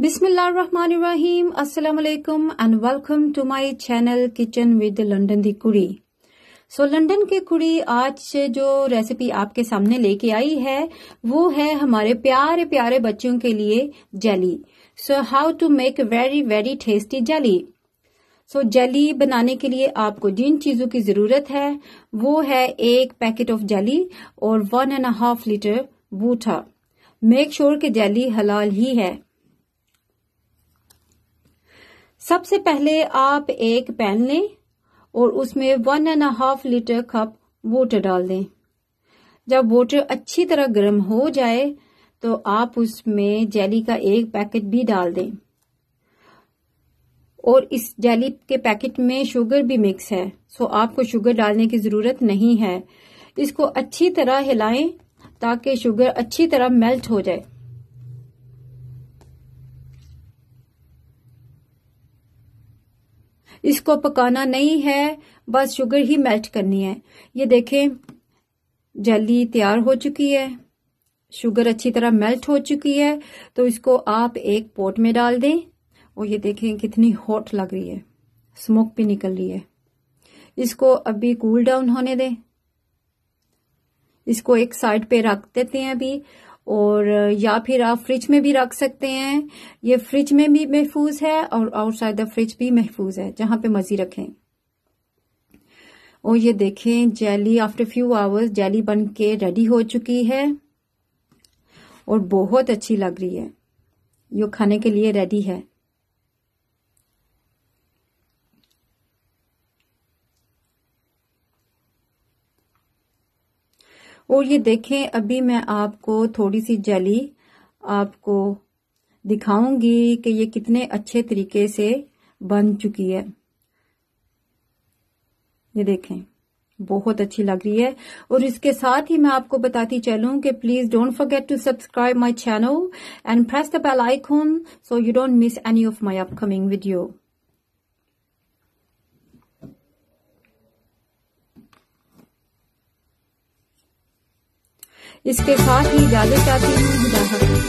बिस्मिल्लाम असलामेकुम and welcome to my channel kitchen with London दी कुड़ी सो so, लंडन के कुड़ी आज से जो रेसिपी आपके सामने लेके आई है वो है हमारे प्यारे प्यारे बच्चों के लिए jelly so how to make very very tasty jelly so so, jelly बनाने के लिए आपको जिन चीजों की जरूरत है वो है एक पैकेट ऑफ जेली और वन एंड हाफ लीटर बूठा मेक श्योर के जेली हलाल ही है सबसे पहले आप एक पैन लें और उसमें one and half litre cup water डाल दें जब वोटर अच्छी तरह गर्म हो जाए तो आप उसमें जेली का एक पैकेट भी डाल दें और इस जेली के पैकेट में शुगर भी मिक्स है सो आपको शुगर डालने की जरूरत नहीं है इसको अच्छी तरह हिलाएं ताकि शुगर अच्छी तरह मेल्ट हो जाए इसको पकाना नहीं है बस शुगर ही मेल्ट करनी है ये देखें जली तैयार हो चुकी है शुगर अच्छी तरह मेल्ट हो चुकी है तो इसको आप एक पोट में डाल दें और ये देखें कितनी हॉट लग रही है स्मोक भी निकल रही है इसको अभी कूल डाउन होने दें इसको एक साइड पे रख देते हैं अभी और या फिर आप फ्रिज में भी रख सकते हैं ये फ्रिज में भी महफूज है और आउटसाइड द फ्रिज भी महफूज है जहां पे मर्जी रखें और ये देखें jelly after few hours jelly बन के रेडी हो चुकी है और बहुत अच्छी लग रही है यो खाने के लिए रेडी है और ये देखें अभी मैं आपको थोड़ी सी जली आपको दिखाऊंगी कि ये कितने अच्छे तरीके से बन चुकी है ये देखें बहुत अच्छी लग रही है और इसके साथ ही मैं आपको बताती चलूं कि please don't forget to subscribe my channel and press the bell icon so you don't miss any of my upcoming video इसके साथ ही इजाजत चाहती हूँ